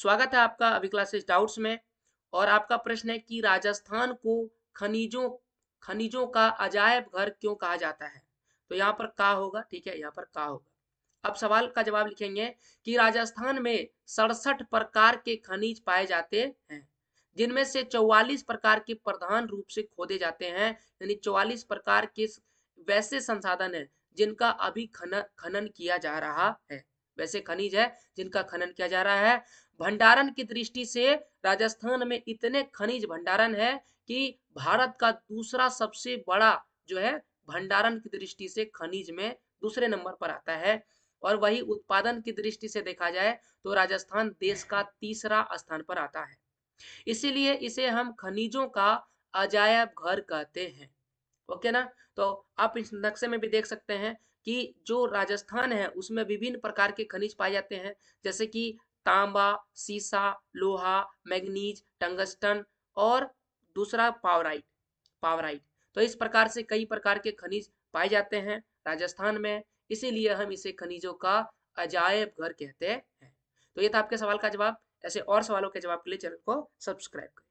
स्वागत है आपका अभी क्लासेस डाउट्स में और आपका प्रश्न है कि राजस्थान को खनिजों खनिजों का अजायब घर क्यों कहा जाता है तो यहाँ पर का होगा ठीक है यहाँ पर का होगा अब सवाल का जवाब लिखेंगे कि राजस्थान में सड़सठ प्रकार के खनिज पाए जाते हैं जिनमें से चौवालीस प्रकार के प्रधान रूप से खोदे जाते हैं यानी चौवालीस प्रकार के वैसे संसाधन है जिनका अभी खनन खनन किया जा रहा है वैसे खनिज है जिनका खनन किया जा रहा है भंडारण की दृष्टि से राजस्थान में इतने खनिज भंडारण है कि भारत का दूसरा सबसे बड़ा जो है भंडारण की दृष्टि से खनिज में दूसरे नंबर पर आता है और वही उत्पादन की दृष्टि से देखा जाए तो राजस्थान देश का तीसरा स्थान पर आता है इसीलिए इसे हम खनिजों का अजायब घर कहते हैं ओके ना तो आप इस नक्शे में भी देख सकते हैं कि जो राजस्थान है उसमें विभिन्न प्रकार के खनिज पाए जाते हैं जैसे कि तांबा सीसा लोहा मैग्नीज टंगस्टन और दूसरा पावराइट पावराइट तो इस प्रकार से कई प्रकार के खनिज पाए जाते हैं राजस्थान में इसीलिए हम इसे खनिजों का अजायब घर कहते हैं तो ये था आपके सवाल का जवाब ऐसे और सवालों के जवाब के लिए चैनल को सब्सक्राइब करें